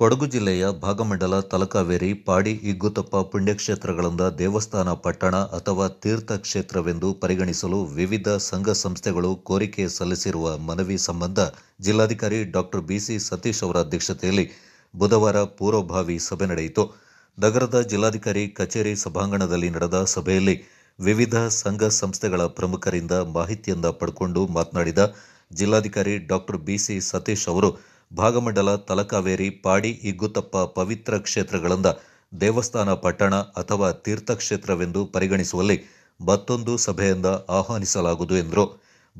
ಕೊಡಗು ಜಿಲ್ಲೆಯ ಭಾಗಮಂಡಲ ತಲಕಾವೇರಿ ಪಾಡಿ ಇಗ್ಗುತಪ್ಪ ಪುಣ್ಯಕ್ಷೇತ್ರಗಳಿಂದ ದೇವಸ್ಥಾನ ಪಟ್ಟಣ ಅಥವಾ ತೀರ್ಥಕ್ಷೇತ್ರವೆಂದು ಪರಿಗಣಿಸಲು ವಿವಿಧ ಸಂಘ ಸಂಸ್ಥೆಗಳು ಕೋರಿಕೆ ಸಲ್ಲಿಸಿರುವ ಮನವಿ ಸಂಬಂಧ ಜಿಲ್ಲಾಧಿಕಾರಿ ಡಾಕ್ಟರ್ ಬಿಸಿ ಸತೀಶ್ ಅವರ ಅಧ್ಯಕ್ಷತೆಯಲ್ಲಿ ಬುಧವಾರ ಪೂರ್ವಭಾವಿ ಸಭೆ ನಡೆಯಿತು ನಗರದ ಜಿಲ್ಲಾಧಿಕಾರಿ ಕಚೇರಿ ಸಭಾಂಗಣದಲ್ಲಿ ನಡೆದ ಸಭೆಯಲ್ಲಿ ವಿವಿಧ ಸಂಘ ಸಂಸ್ಥೆಗಳ ಪ್ರಮುಖರಿಂದ ಮಾಹಿತಿಯನ್ನ ಪಡ್ಕೊಂಡು ಮಾತನಾಡಿದ ಜಿಲ್ಲಾಧಿಕಾರಿ ಡಾಕ್ಟರ್ ಬಿಸಿ ಸತೀಶ್ ಅವರು ಭಾಗಮಂಡಲ ತಲಕಾವೇರಿ ಪಾಡಿ ಇಗ್ಗುತ್ತಪ್ಪ ಪವಿತ್ರ ಕ್ಷೇತ್ರಗಳಂದ ದೇವಸ್ಥಾನ ಪಟ್ಟಣ ಅಥವಾ ತೀರ್ಥಕ್ಷೇತ್ರವೆಂದು ಪರಿಗಣಿಸುವಲ್ಲಿ ಮತ್ತೊಂದು ಸಭೆಯಿಂದ ಆಹ್ವಾನಿಸಲಾಗುವುದು ಎಂದರು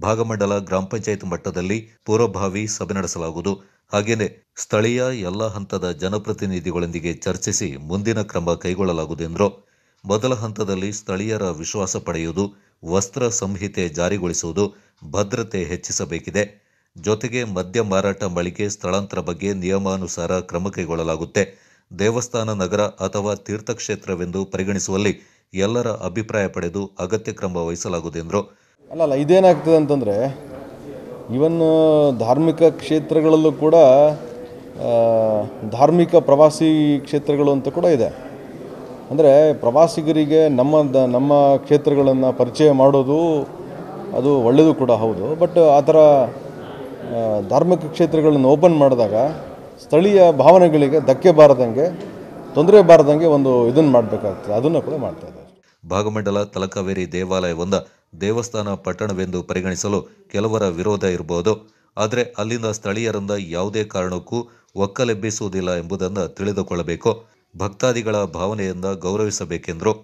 ಭಾಗಮಂಡಲ ಗ್ರಾಮ ಪಂಚಾಯತ್ ಮಟ್ಟದಲ್ಲಿ ಪೂರ್ವಭಾವಿ ಸಭೆ ನಡೆಸಲಾಗುವುದು ಹಾಗೆಯೇ ಸ್ಥಳೀಯ ಎಲ್ಲ ಹಂತದ ಜನಪ್ರತಿನಿಧಿಗಳೊಂದಿಗೆ ಚರ್ಚಿಸಿ ಮುಂದಿನ ಕ್ರಮ ಕೈಗೊಳ್ಳಲಾಗುವುದು ಎಂದರು ಮೊದಲ ಹಂತದಲ್ಲಿ ಸ್ಥಳೀಯರ ವಿಶ್ವಾಸ ಪಡೆಯುವುದು ವಸ್ತ್ರ ಸಂಹಿತೆ ಜಾರಿಗೊಳಿಸುವುದು ಭದ್ರತೆ ಹೆಚ್ಚಿಸಬೇಕಿದೆ ಜೊತೆಗೆ ಮದ್ಯ ಮಾರಾಟ ಮಳಿಗೆ ಸ್ಥಳಾಂತರ ಬಗ್ಗೆ ನಿಯಮಾನುಸಾರ ಕ್ರಮ ಕೈಗೊಳ್ಳಲಾಗುತ್ತೆ ದೇವಸ್ಥಾನ ನಗರ ಅಥವಾ ತೀರ್ಥಕ್ಷೇತ್ರವೆಂದು ಪರಿಗಣಿಸುವಲ್ಲಿ ಎಲ್ಲರ ಅಭಿಪ್ರಾಯ ಪಡೆದು ಅಗತ್ಯ ಕ್ರಮ ವಹಿಸಲಾಗುವುದು ಎಂದರು ಅಲ್ಲಲ್ಲ ಇದೇನಾಗ್ತದೆ ಅಂತಂದರೆ ಇವನ್ ಧಾರ್ಮಿಕ ಕ್ಷೇತ್ರಗಳಲ್ಲೂ ಕೂಡ ಧಾರ್ಮಿಕ ಪ್ರವಾಸಿ ಕ್ಷೇತ್ರಗಳು ಅಂತ ಕೂಡ ಇದೆ ಅಂದರೆ ಪ್ರವಾಸಿಗರಿಗೆ ನಮ್ಮ ದ ನಮ್ಮ ಕ್ಷೇತ್ರಗಳನ್ನು ಪರಿಚಯ ಮಾಡೋದು ಅದು ಒಳ್ಳೆಯದು ಕೂಡ ಹೌದು ಬಟ್ ಆ ಥರ ಧಾರ್ಮಿಕ ಕ್ಷೇತ್ರಗಳನ್ನು ಓಪನ್ ಮಾಡಿದಾಗ ಸ್ಥಳೀಯ ಭಾವನೆಗಳಿಗೆ ಧಕ್ಕೆ ಬಾರದಂಗೆ ತೊಂದರೆ ಬಾರದಂಗೆ ಒಂದು ಇದನ್ನು ಮಾಡಬೇಕಾಗ್ತದೆ ಅದನ್ನು ಕೂಡ ಮಾಡ್ತಾ ಇದ್ದಾರೆ ಭಾಗಮಂಡಲ ತಲಕಾವೇರಿ ದೇವಾಲಯವೊಂದ ದೇವಸ್ಥಾನ ಪಟ್ಟಣವೆಂದು ಪರಿಗಣಿಸಲು ಕೆಲವರ ವಿರೋಧ ಇರಬಹುದು ಆದರೆ ಅಲ್ಲಿಂದ ಸ್ಥಳೀಯರಿಂದ ಯಾವುದೇ ಕಾರಣಕ್ಕೂ ಒಕ್ಕಲೆಬ್ಬಿಸುವುದಿಲ್ಲ ಎಂಬುದನ್ನು ತಿಳಿದುಕೊಳ್ಳಬೇಕು ಭಕ್ತಾದಿಗಳ ಭಾವನೆಯಿಂದ ಗೌರವಿಸಬೇಕೆಂದರು